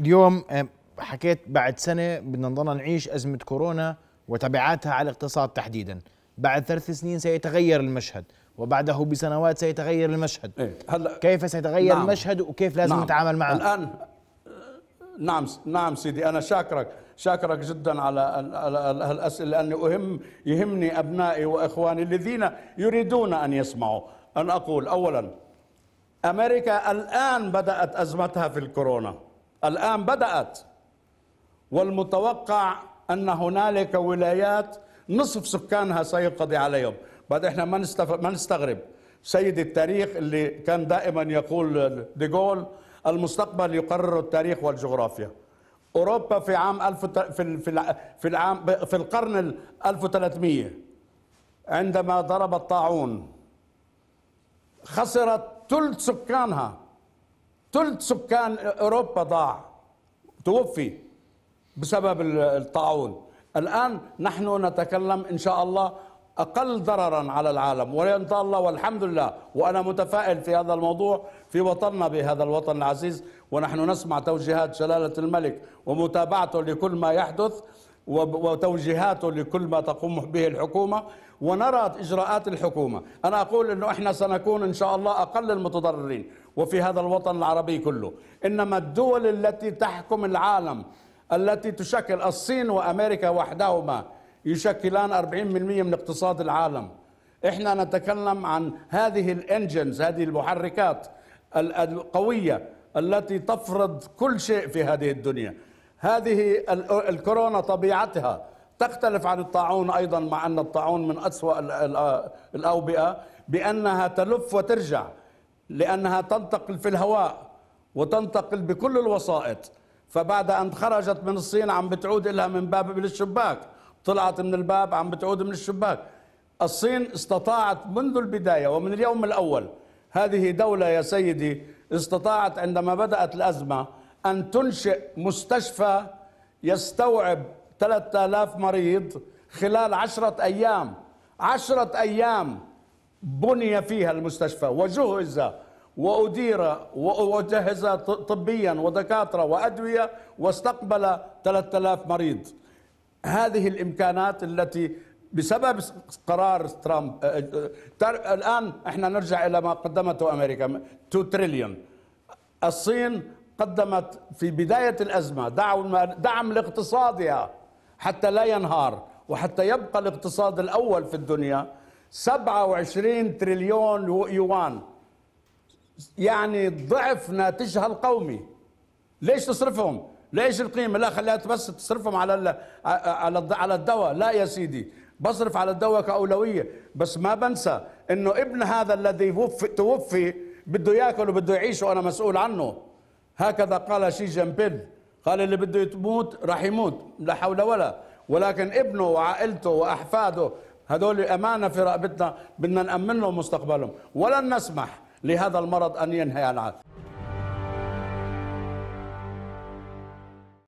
اليوم آه، حكيت بعد سنه بدنا نضلنا نعيش ازمه كورونا وتبعاتها على الاقتصاد تحديدا بعد ثلاث سنين سيتغير المشهد وبعده بسنوات سيتغير المشهد إيه؟ هلا كيف سيتغير نعم المشهد وكيف لازم نعم نتعامل معه الان نعم نعم سيدي انا شاكرك شاكرك جدا على هالاسئله لاني اهم يهمني ابنائي واخواني الذين يريدون ان يسمعوا ان اقول اولا امريكا الان بدات ازمتها في الكورونا الآن بدأت والمتوقع أن هنالك ولايات نصف سكانها سيقضي عليهم بعد احنا ما نستف... ما نستغرب سيد التاريخ اللي كان دائما يقول ديغول المستقبل يقرر التاريخ والجغرافيا اوروبا في عام الف في في العام في القرن 1300 عندما ضرب الطاعون خسرت ثلث سكانها ثلث سكان اوروبا ضاع توفي بسبب الطاعون الان نحن نتكلم ان شاء الله اقل ضررا على العالم ويرضى الله والحمد لله وانا متفائل في هذا الموضوع في وطننا بهذا الوطن العزيز ونحن نسمع توجيهات جلاله الملك ومتابعته لكل ما يحدث وتوجيهاته لكل ما تقوم به الحكومه ونرى اجراءات الحكومه، انا اقول انه احنا سنكون ان شاء الله اقل المتضررين، وفي هذا الوطن العربي كله إنما الدول التي تحكم العالم التي تشكل الصين وأمريكا وحدهما يشكلان 40% من اقتصاد العالم احنا نتكلم عن هذه الانجنز هذه المحركات القوية التي تفرض كل شيء في هذه الدنيا هذه الكورونا طبيعتها تختلف عن الطاعون أيضا مع أن الطاعون من أسوأ الأوبئة بأنها تلف وترجع لأنها تنتقل في الهواء وتنتقل بكل الوسائط فبعد أن خرجت من الصين عم بتعود لها من باب من الشباك طلعت من الباب عم بتعود من الشباك الصين استطاعت منذ البداية ومن اليوم الأول هذه دولة يا سيدي استطاعت عندما بدأت الأزمة أن تنشئ مستشفى يستوعب 3000 مريض خلال عشرة أيام عشرة أيام بني فيها المستشفى وجهز وأدير وجهز طبيا ودكاترة وأدوية واستقبل 3000 مريض هذه الإمكانات التي بسبب قرار ترامب آه، آه، الآن احنا نرجع إلى ما قدمته أمريكا 2 تريليون الصين قدمت في بداية الأزمة دعم لاقتصادها حتى لا ينهار وحتى يبقى الاقتصاد الأول في الدنيا 27 تريليون يوان يعني ضعف ناتجها القومي ليش تصرفهم ليش القيمه لا خليها بس تصرفهم على على على الدواء لا يا سيدي بصرف على الدواء كاولويه بس ما بنسى انه ابن هذا الذي وفي توفي بده ياكل وبده يعيش وانا مسؤول عنه هكذا قال شي جنبين قال اللي بده يموت راح يموت لا حول ولا ولكن ابنه وعائلته واحفاده هذول امانه في رقبتنا بدنا نامن لهم مستقبلهم ولن نسمح لهذا المرض أن ينهي عن العالم